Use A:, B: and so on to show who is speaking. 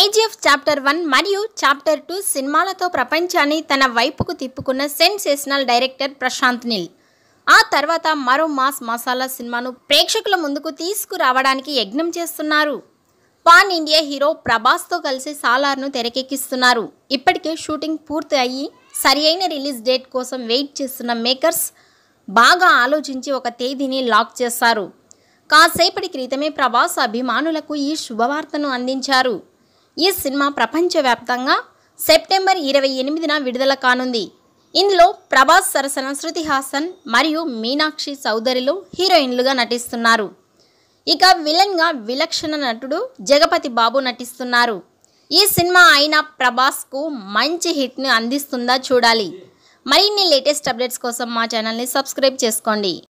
A: KGF chapter one మరియు chapter two సినిమాలతో ప్రపంచాన్ని తన వైపుకు తిప్పుకున్న సెన్సేషనల్ డైరెక్టర్ ప్రశాంత్ నిల్ ఆ తర్వాత మరో మాస్ మసాలా సినిమాను ప్రేక్షకుల ముందుకు తీసుకురావడానికి యజ్ఞం చేస్తున్నారు పాన్ ఇండియా హీరో ప్రభాస్తో కలిసి సాలార్ను తెరకెక్కిస్తున్నారు ఇప్పటికే షూటింగ్ పూర్తి అయ్యి సరి అయిన రిలీజ్ డేట్ కోసం వెయిట్ చేస్తున్న మేకర్స్ బాగా ఆలోచించి ఒక తేదీని లాక్ చేస్తారు కాసేపటి క్రితమే ప్రభాస్ అభిమానులకు ఈ శుభవార్తను అందించారు ఈ సినిమా ప్రపంచవ్యాప్తంగా సెప్టెంబర్ ఇరవై ఎనిమిదిన విడుదల కానుంది ఇందులో ప్రభాస్ సరసన శృతి హాసన్ మరియు మీనాక్షి చౌదరిలు హీరోయిన్లుగా నటిస్తున్నారు ఇక విలన్గా విలక్షణ నటుడు జగపతి బాబు నటిస్తున్నారు ఈ సినిమా అయిన ప్రభాస్కు మంచి హిట్ని అందిస్తుందా చూడాలి మరిన్ని లేటెస్ట్ అప్డేట్స్ కోసం మా ఛానల్ని సబ్స్క్రైబ్ చేసుకోండి